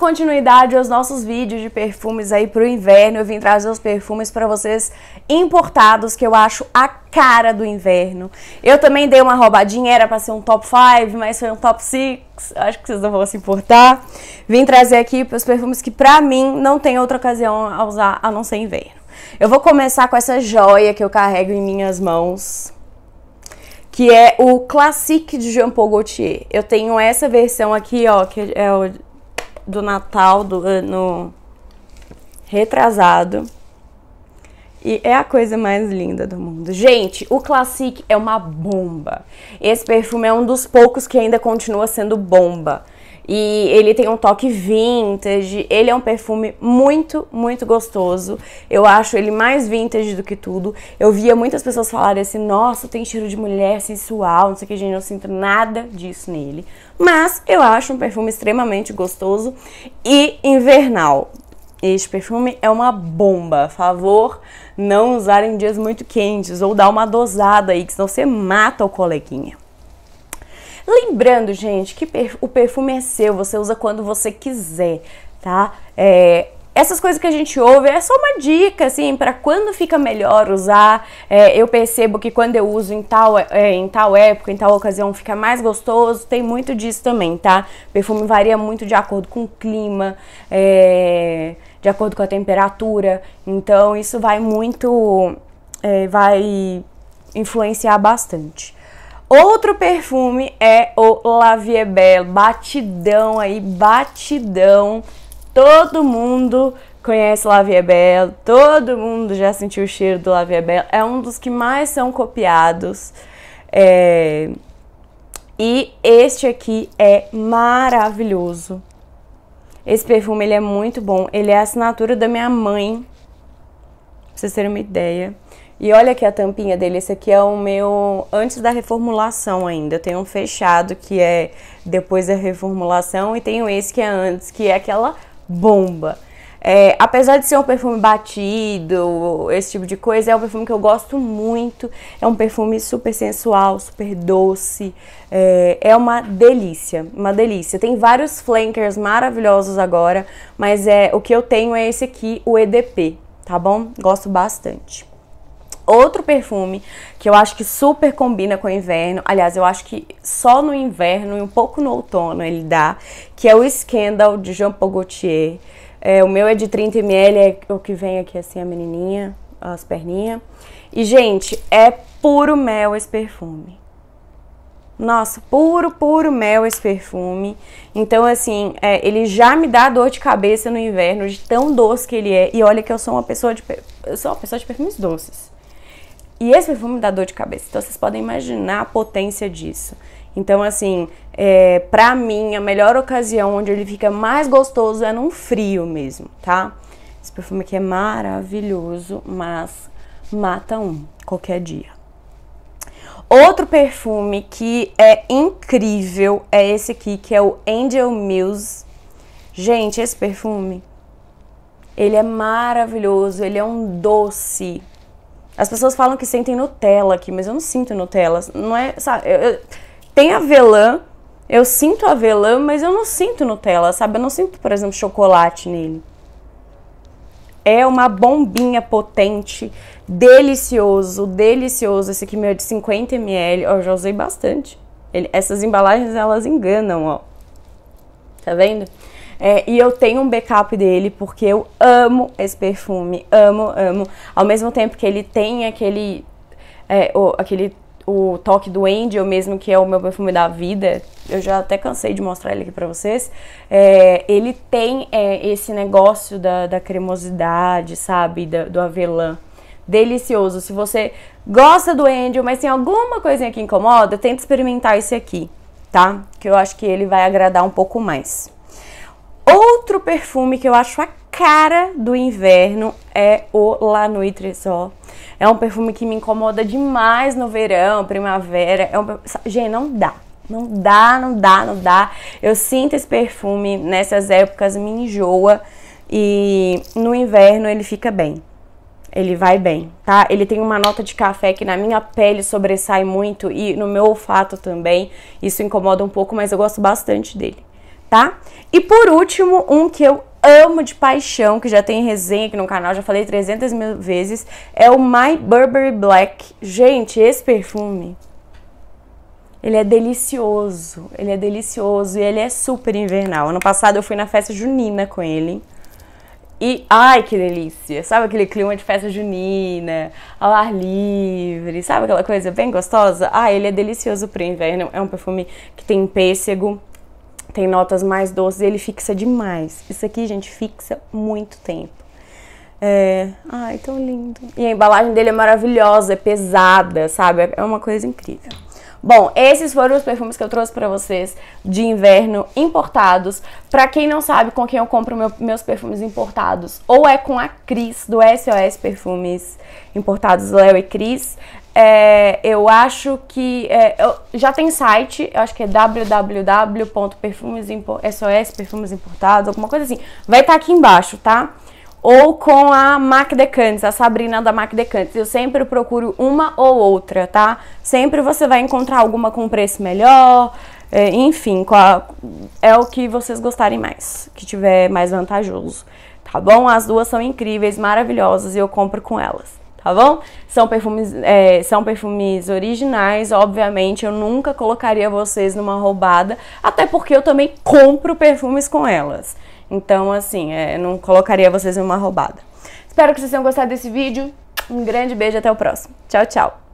continuidade aos nossos vídeos de perfumes aí pro inverno, eu vim trazer os perfumes para vocês importados que eu acho a cara do inverno. Eu também dei uma roubadinha, era para ser um top 5, mas foi um top 6, acho que vocês não vão se importar. Vim trazer aqui os perfumes que pra mim não tem outra ocasião a usar a não ser inverno. Eu vou começar com essa joia que eu carrego em minhas mãos, que é o Classique de Jean Paul Gaultier. Eu tenho essa versão aqui, ó, que é o do Natal do ano retrasado. E é a coisa mais linda do mundo. Gente, o Classic é uma bomba. Esse perfume é um dos poucos que ainda continua sendo bomba. E ele tem um toque vintage, ele é um perfume muito, muito gostoso. Eu acho ele mais vintage do que tudo. Eu via muitas pessoas falarem assim: nossa, tem cheiro de mulher sensual, não sei o que, gente, eu não sinto nada disso nele. Mas eu acho um perfume extremamente gostoso e invernal. Este perfume é uma bomba. Favor não usar em dias muito quentes ou dar uma dosada aí, que senão você mata o coleguinha. Lembrando, gente, que o perfume é seu, você usa quando você quiser, tá? É, essas coisas que a gente ouve é só uma dica, assim, para quando fica melhor usar. É, eu percebo que quando eu uso em tal, é, é, em tal época, em tal ocasião, fica mais gostoso. Tem muito disso também, tá? perfume varia muito de acordo com o clima, é, de acordo com a temperatura. Então, isso vai muito. É, vai influenciar bastante. Outro perfume é o Lavier Belle, batidão aí, batidão. Todo mundo conhece Lavier Belle, todo mundo já sentiu o cheiro do Lavier Belle. É um dos que mais são copiados. É... E este aqui é maravilhoso. Esse perfume ele é muito bom. Ele é a assinatura da minha mãe, pra vocês terem uma ideia. E olha aqui a tampinha dele, esse aqui é o meu antes da reformulação ainda. Eu tenho um fechado que é depois da reformulação e tenho esse que é antes, que é aquela bomba. É, apesar de ser um perfume batido, esse tipo de coisa, é um perfume que eu gosto muito. É um perfume super sensual, super doce. É, é uma delícia, uma delícia. Tem vários flankers maravilhosos agora, mas é o que eu tenho é esse aqui, o EDP, tá bom? Gosto bastante outro perfume que eu acho que super combina com o inverno. Aliás, eu acho que só no inverno e um pouco no outono ele dá, que é o Scandal de Jean Paul Gaultier. É, o meu é de 30ml, é o que vem aqui assim a menininha, as perninhas. E, gente, é puro mel esse perfume. Nossa, puro, puro mel esse perfume. Então, assim, é, ele já me dá dor de cabeça no inverno, de tão doce que ele é. E olha que eu sou uma pessoa de. Eu sou uma pessoa de perfumes doces. E esse perfume dá dor de cabeça. Então vocês podem imaginar a potência disso. Então, assim, é, pra mim, a melhor ocasião onde ele fica mais gostoso é num frio mesmo, tá? Esse perfume aqui é maravilhoso, mas mata um qualquer dia. Outro perfume que é incrível é esse aqui, que é o Angel Mills. Gente, esse perfume, ele é maravilhoso, ele é um doce as pessoas falam que sentem Nutella aqui, mas eu não sinto Nutella. Não é, sabe? Eu, eu, tem avelã, eu sinto avelã, mas eu não sinto Nutella, sabe? Eu não sinto, por exemplo, chocolate nele. É uma bombinha potente, delicioso, delicioso. Esse aqui meu é de 50 ml, ó, eu já usei bastante. Ele, essas embalagens, elas enganam, ó. Tá vendo? É, e eu tenho um backup dele porque eu amo esse perfume, amo, amo. Ao mesmo tempo que ele tem aquele, é, o, aquele o toque do Angel mesmo, que é o meu perfume da vida, eu já até cansei de mostrar ele aqui pra vocês, é, ele tem é, esse negócio da, da cremosidade, sabe, da, do avelã. Delicioso. Se você gosta do Angel, mas tem alguma coisinha que incomoda, tenta experimentar esse aqui, tá? Que eu acho que ele vai agradar um pouco mais. Outro perfume que eu acho a cara do inverno é o La Nuit Trésor. É um perfume que me incomoda demais no verão, primavera. É um... Gente, não dá. Não dá, não dá, não dá. Eu sinto esse perfume nessas épocas, me enjoa. E no inverno ele fica bem. Ele vai bem, tá? Ele tem uma nota de café que na minha pele sobressai muito e no meu olfato também. Isso incomoda um pouco, mas eu gosto bastante dele tá? E por último, um que eu amo de paixão, que já tem resenha aqui no canal, já falei 300 mil vezes, é o My Burberry Black. Gente, esse perfume, ele é delicioso, ele é delicioso e ele é super invernal. Ano passado eu fui na festa junina com ele. E, ai, que delícia! Sabe aquele clima de festa junina, ao ar livre, sabe aquela coisa bem gostosa? Ah, ele é delicioso pro inverno, é um perfume que tem pêssego, tem notas mais doces, ele fixa demais. Isso aqui, gente, fixa muito tempo. É... Ai, tão lindo. E a embalagem dele é maravilhosa, é pesada, sabe? É uma coisa incrível. Bom, esses foram os perfumes que eu trouxe para vocês de inverno importados. Para quem não sabe com quem eu compro meu, meus perfumes importados, ou é com a Cris do SOS Perfumes Importados Léo e Cris. É, eu acho que. É, eu, já tem site, eu acho que é www.perfumesimportados, perfumes alguma coisa assim. Vai estar tá aqui embaixo, tá? Ou com a Mac Decantes, a Sabrina da Mac Decantes. Eu sempre procuro uma ou outra, tá? Sempre você vai encontrar alguma com preço melhor, é, enfim, a, é o que vocês gostarem mais, que tiver mais vantajoso, tá bom? As duas são incríveis, maravilhosas e eu compro com elas tá bom? São perfumes, é, são perfumes originais, obviamente eu nunca colocaria vocês numa roubada, até porque eu também compro perfumes com elas. Então, assim, é, não colocaria vocês numa roubada. Espero que vocês tenham gostado desse vídeo. Um grande beijo até o próximo. Tchau, tchau!